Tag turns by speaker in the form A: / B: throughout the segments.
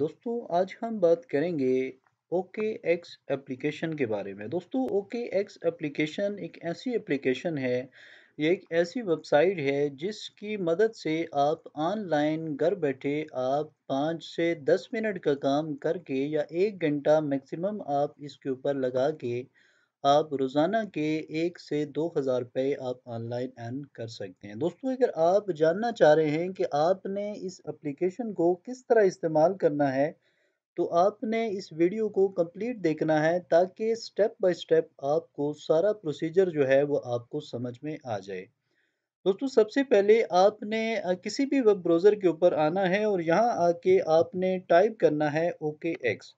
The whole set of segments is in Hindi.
A: दोस्तों आज हम बात करेंगे ओके एक्स एप्लीकेशन के बारे में दोस्तों ओके एक्स एप्लीकेशन एक ऐसी एप्लीकेशन है ये एक ऐसी वेबसाइट है जिसकी मदद से आप ऑनलाइन घर बैठे आप पाँच से दस मिनट का काम करके या एक घंटा मैक्सिमम आप इसके ऊपर लगा के आप रोज़ाना के एक से दो हज़ार रुपये आप ऑनलाइन अर्न कर सकते हैं दोस्तों अगर आप जानना चाह रहे हैं कि आपने इस एप्लीकेशन को किस तरह इस्तेमाल करना है तो आपने इस वीडियो को कंप्लीट देखना है ताकि स्टेप बाय स्टेप आपको सारा प्रोसीजर जो है वो आपको समझ में आ जाए दोस्तों सबसे पहले आपने किसी भी वेब ब्राउज़र के ऊपर आना है और यहाँ आके आपने टाइप करना है ओके एक्स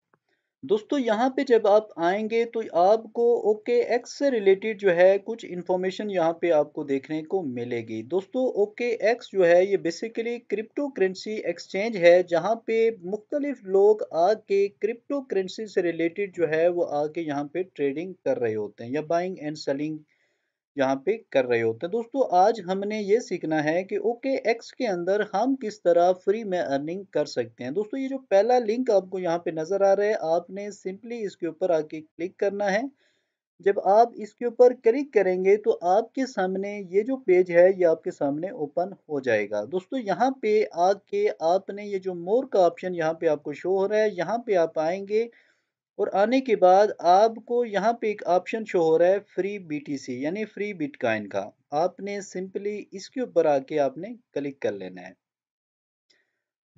A: दोस्तों यहाँ पे जब आप आएंगे तो आपको ओके एक्स से रिलेटेड जो है कुछ इन्फॉर्मेशन यहाँ पे आपको देखने को मिलेगी दोस्तों ओके एक्स जो है ये बेसिकली क्रिप्टो करेंसी एक्सचेंज है जहाँ पे मुख्तलिफ लोग आके क्रिप्टो करेंसी से रिलेटेड जो है वो आके यहाँ पे ट्रेडिंग कर रहे होते हैं या बाइंग एंड सेलिंग यहाँ पे कर रहे होते हैं दोस्तों आज हमने ये सीखना है कि ओके एक्स के अंदर हम किस तरह फ्री में अर्निंग कर सकते हैं दोस्तों ये जो पहला लिंक आपको यहाँ पे नज़र आ रहा है आपने सिंपली इसके ऊपर आके क्लिक करना है जब आप इसके ऊपर क्लिक करेंगे तो आपके सामने ये जो पेज है ये आपके सामने ओपन हो जाएगा दोस्तों यहाँ पे आके आपने ये जो मोर का ऑप्शन यहाँ पे आपको शो हो रहा है यहाँ पे आप आएंगे और आने के बाद आपको यहाँ पे एक ऑप्शन शो हो रहा है फ्री बीटीसी यानी फ्री बिटकॉइन का आपने सिंपली इसके ऊपर आके आपने क्लिक कर लेना है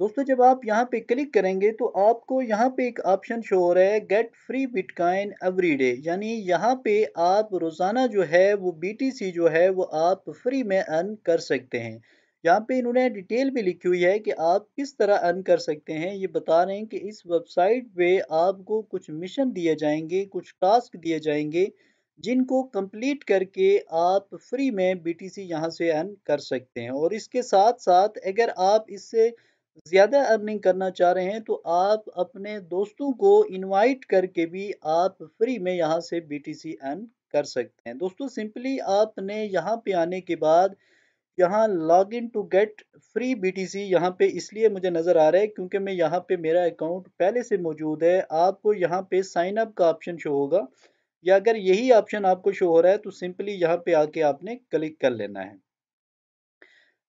A: दोस्तों जब आप यहाँ पे क्लिक करेंगे तो आपको यहाँ पे एक ऑप्शन शो हो रहा है get free bitcoin every day यानी यहाँ पे आप रोज़ाना जो है वो बीटीसी जो है वो आप फ्री में अर्न कर सकते हैं यहाँ पे इन्होंने डिटेल भी लिखी हुई है कि आप किस तरह अर्न कर सकते हैं ये बता रहे हैं कि इस वेबसाइट पे आपको कुछ मिशन दिए जाएंगे कुछ टास्क दिए जाएंगे जिनको कंप्लीट करके आप फ्री में बीटीसी यहाँ से अर्न कर सकते हैं और इसके साथ साथ अगर आप इससे ज़्यादा अर्निंग करना चाह रहे हैं तो आप अपने दोस्तों को इन्वाइट करके भी आप फ्री में यहाँ से बी सी अर्न कर सकते हैं दोस्तों सिंपली आपने यहाँ पे आने के बाद यहाँ log in to get free C यहाँ पे इसलिए मुझे नज़र आ रहा है क्योंकि मैं यहाँ पे मेरा अकाउंट पहले से मौजूद है आपको यहाँ पे साइन अप का ऑप्शन शो होगा या अगर यही ऑप्शन आपको शो हो रहा है तो सिंपली यहाँ पे आके आपने क्लिक कर लेना है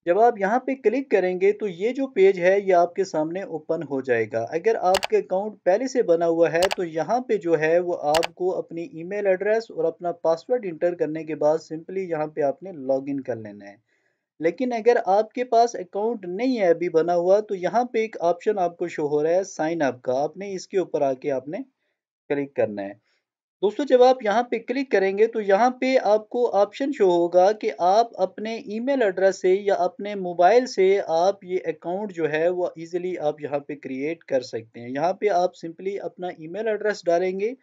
A: जब आप यहाँ पे क्लिक करेंगे तो ये जो पेज है ये आपके सामने ओपन हो जाएगा अगर आपके अकाउंट पहले से बना हुआ है तो यहाँ पे जो है वो आपको अपनी ईमेल एड्रेस और अपना पासवर्ड इंटर करने के बाद सिंपली यहाँ पे आपने लॉगिन कर लेना है लेकिन अगर आपके पास अकाउंट नहीं है अभी बना हुआ तो यहाँ पे एक ऑप्शन आपको शो हो रहा है साइन अप का आपने इसके ऊपर आके आपने क्लिक करना है दोस्तों जब आप यहाँ पे क्लिक करेंगे तो यहाँ पे आपको ऑप्शन शो होगा कि आप अपने ईमेल एड्रेस से या अपने मोबाइल से आप ये अकाउंट जो है वो इजीली आप यहाँ पे क्रिएट कर सकते हैं यहाँ पे आप सिंपली अपना ईमेल एड्रेस डालेंगे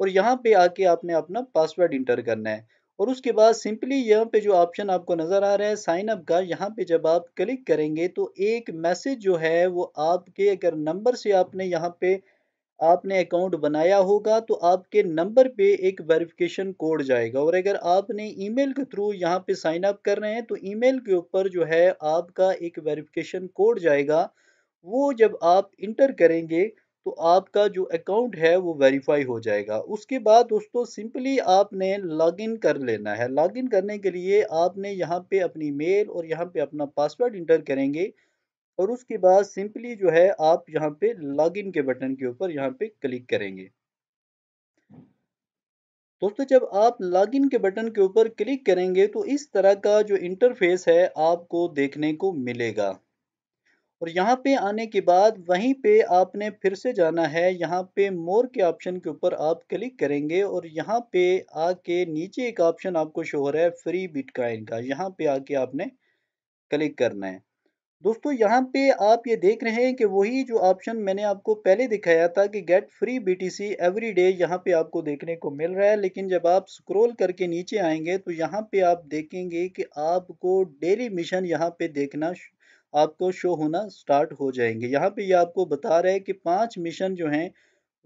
A: और यहाँ पे आके आपने अपना पासवर्ड इंटर करना है और उसके बाद सिंपली यहाँ पे जो ऑप्शन आपको नज़र आ रहा है साइन अप का यहाँ पे जब आप क्लिक करेंगे तो एक मैसेज जो है वो आपके अगर नंबर से आपने यहाँ पे आपने अकाउंट बनाया होगा तो आपके नंबर पे एक वेरिफिकेशन कोड जाएगा और अगर आपने ईमेल के थ्रू यहाँ पे साइन अप कर रहे हैं तो ईमेल के ऊपर जो है आपका एक वेरिफिकेशन कोड जाएगा वो जब आप इंटर करेंगे तो आपका जो अकाउंट है वो वेरीफाई हो जाएगा उसके बाद दोस्तों सिंपली आपने लॉगिन कर लेना है लॉगिन करने के लिए आपने यहाँ पे अपनी मेल और यहाँ पे अपना पासवर्ड इंटर करेंगे और उसके बाद सिंपली जो है आप यहाँ पे लॉगिन के बटन के ऊपर यहाँ पे क्लिक करेंगे दोस्तों जब आप लॉगिन के बटन के ऊपर क्लिक करेंगे तो इस तरह का जो इंटरफेस है आपको देखने को मिलेगा और यहाँ पे आने के बाद वहीं पे आपने फिर से जाना है यहाँ पे मोर के ऑप्शन के ऊपर आप क्लिक करेंगे और यहाँ पे आके नीचे एक ऑप्शन आपको शो हो रहा है फ्री बिटकॉइन का यहाँ पे आके आपने क्लिक करना है दोस्तों यहाँ पे आप ये देख रहे हैं कि वही जो ऑप्शन मैंने आपको पहले दिखाया था कि get free B T C every day यहाँ पे आपको देखने को मिल रहा है लेकिन जब आप स्क्रॉल करके नीचे आएंगे तो यहाँ पे आप देखेंगे कि आपको डेली मिशन यहाँ पे देखना आपको शो होना स्टार्ट हो जाएंगे यहाँ पे ये यह आपको बता रहा है कि पांच मिशन जो हैं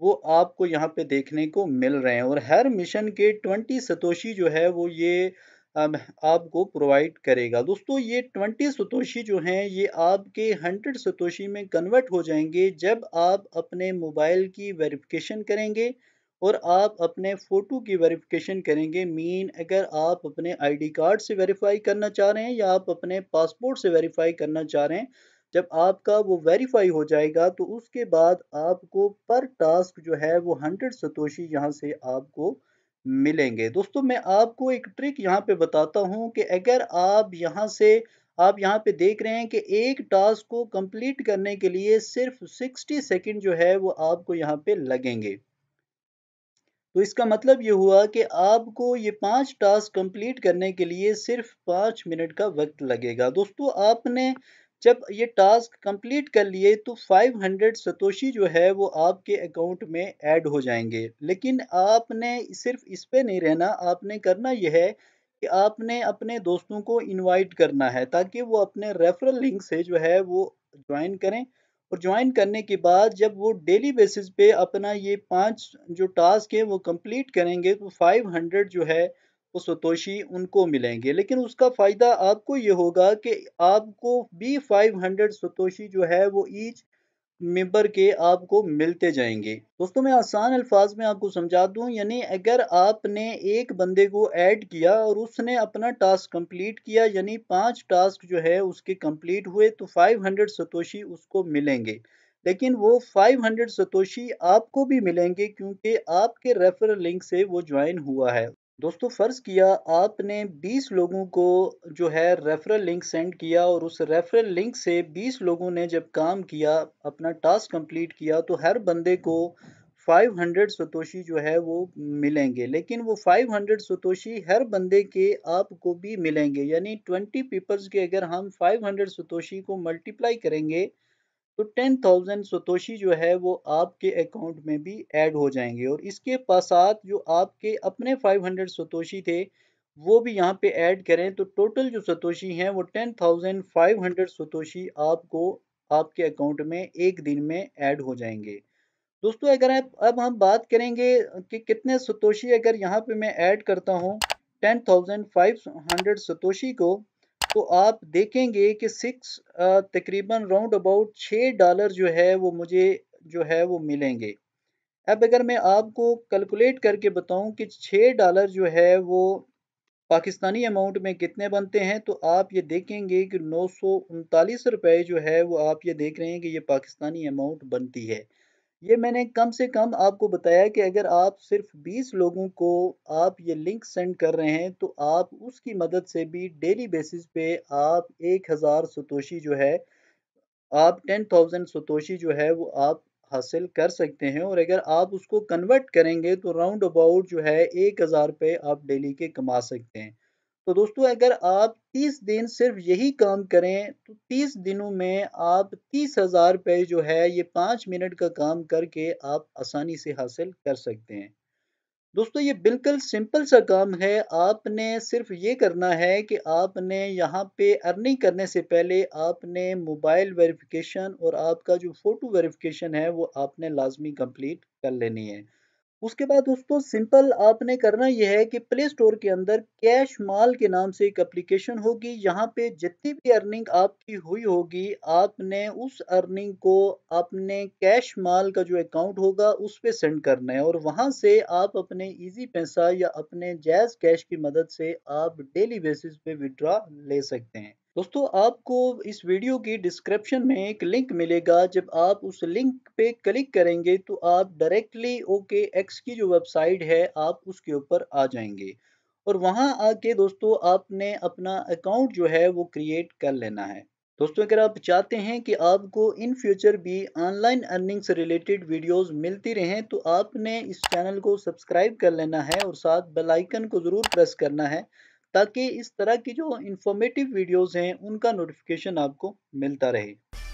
A: वो आपको यहाँ पे देखने को मिल रहे हैं और हर मिशन के ट्वेंटी सतोशी जो है वो ये आपको प्रोवाइड करेगा दोस्तों ये ट्वेंटी सतोशी जो हैं ये आपके हंड्रेड सतोशी में कन्वर्ट हो जाएंगे जब आप अपने मोबाइल की वेरिफिकेशन करेंगे और आप अपने फ़ोटो की वेरिफिकेशन करेंगे मीन अगर आप अपने आईडी कार्ड से वेरीफाई करना चाह रहे हैं या आप अपने पासपोर्ट से वेरीफाई करना चाह रहे हैं जब आपका वो वेरीफाई हो जाएगा तो उसके बाद आपको पर टास्क जो है वो हंड्रेड सतोशी यहाँ से आपको मिलेंगे दोस्तों मैं आपको एक ट्रिक यहाँ पे बताता हूँ कि अगर आप यहाँ से आप यहाँ पे देख रहे हैं कि एक टास्क को कंप्लीट करने के लिए सिर्फ 60 सेकंड जो है वो आपको यहाँ पे लगेंगे तो इसका मतलब ये हुआ कि आपको ये पांच टास्क कंप्लीट करने के लिए सिर्फ पाँच मिनट का वक्त लगेगा दोस्तों आपने जब ये टास्क कंप्लीट कर लिए तो 500 सतोशी जो है वो आपके अकाउंट में ऐड हो जाएंगे लेकिन आपने सिर्फ इस पे नहीं रहना आपने करना यह है कि आपने अपने दोस्तों को इनवाइट करना है ताकि वो अपने रेफरल लिंक से जो है वो ज्वाइन करें और ज्वाइन करने के बाद जब वो डेली बेसिस पे अपना ये पांच जो टास्क है वो कंप्लीट करेंगे तो 500 जो है वो सतोशी उनको मिलेंगे लेकिन उसका फ़ायदा आपको ये होगा कि आपको भी 500 सतोशी जो है वो ईच मेंबर के आपको मिलते जाएंगे दोस्तों मैं आसान अल्फाज में आपको समझा दूं यानी अगर आपने एक बंदे को ऐड किया और उसने अपना टास्क कंप्लीट किया यानी पांच टास्क जो है उसके कंप्लीट हुए तो 500 सतोशी उसको मिलेंगे लेकिन वो 500 सतोशी आपको भी मिलेंगे क्योंकि आपके रेफर लिंक से वो ज्वाइन हुआ है दोस्तों फ़र्ज़ किया आपने 20 लोगों को जो है रेफरल लिंक सेंड किया और उस रेफरल लिंक से 20 लोगों ने जब काम किया अपना टास्क कंप्लीट किया तो हर बंदे को 500 सतोशी जो है वो मिलेंगे लेकिन वो 500 सतोशी हर बंदे के आपको भी मिलेंगे यानी 20 पीपल्स के अगर हम 500 सतोशी को मल्टीप्लाई करेंगे तो टेन थाउजेंड सतोशी जो है वो आपके अकाउंट में भी ऐड हो जाएंगे और इसके साथ जो आपके अपने फाइव हंड्रेड सतोशी थे वो भी यहाँ पे ऐड करें तो टोटल जो सतोशी हैं वो ten thousand five hundred satoshi आपको आपके अकाउंट में एक दिन में ऐड हो जाएंगे दोस्तों अगर आप अब हम बात करेंगे कि कितने सतोशी अगर यहाँ पे मैं ऐड करता हूँ ten thousand five hundred satoshi को तो आप देखेंगे कि सिक्स तकरीबन राउंड अबाउट छः डॉलर जो है वो मुझे जो है वो मिलेंगे अब अगर मैं आपको कैलकुलेट करके बताऊं कि छः डॉलर जो है वो पाकिस्तानी अमाउंट में कितने बनते हैं तो आप ये देखेंगे कि नौ सौ उनतालीस रुपये जो है वो आप ये देख रहे हैं कि ये पाकिस्तानी अमाउंट बनती है ये मैंने कम से कम आपको बताया कि अगर आप सिर्फ 20 लोगों को आप ये लिंक सेंड कर रहे हैं तो आप उसकी मदद से भी डेली बेसिस पे आप 1000 सतोशी जो है आप 10000 सतोशी जो है वो आप हासिल कर सकते हैं और अगर आप उसको कन्वर्ट करेंगे तो राउंड अबाउट जो है 1000 पे आप डेली के कमा सकते हैं तो दोस्तों अगर आप 30 दिन सिर्फ यही काम करें तो 30 दिनों में आप तीस हज़ार रुपये जो है ये पाँच मिनट का काम करके आप आसानी से हासिल कर सकते हैं दोस्तों ये बिल्कुल सिंपल सा काम है आपने सिर्फ ये करना है कि आपने यहाँ पे अर्निंग करने से पहले आपने मोबाइल वेरिफिकेशन और आपका जो फ़ोटो वेरिफिकेशन है वो आपने लाजमी कंप्लीट कर लेनी है उसके बाद दोस्तों सिंपल आपने करना यह है कि प्ले स्टोर के अंदर कैश माल के नाम से एक एप्लीकेशन होगी यहाँ पे जितनी भी अर्निंग आपकी हुई होगी आपने उस अर्निंग को अपने कैश माल का जो अकाउंट होगा उस पर सेंड करना है और वहाँ से आप अपने इजी पैसा या अपने जैज कैश की मदद से आप डेली बेसिस पे विड्रा ले सकते हैं दोस्तों आपको इस वीडियो की डिस्क्रिप्शन में एक लिंक मिलेगा जब आप उस लिंक पे क्लिक करेंगे तो आप डायरेक्टली ओके एक्स की जो वेबसाइट है आप उसके ऊपर आ जाएंगे और वहां आके दोस्तों आपने अपना अकाउंट जो है वो क्रिएट कर लेना है दोस्तों अगर आप चाहते हैं कि आपको इन फ्यूचर भी ऑनलाइन अर्निंग से रिलेटेड वीडियोस मिलती रहें तो आपने इस चैनल को सब्सक्राइब कर लेना है और साथ बेल आइकन को ज़रूर प्रेस करना है ताकि इस तरह की जो इंफॉर्मेटिव वीडियोस हैं उनका नोटिफिकेशन आपको मिलता रहे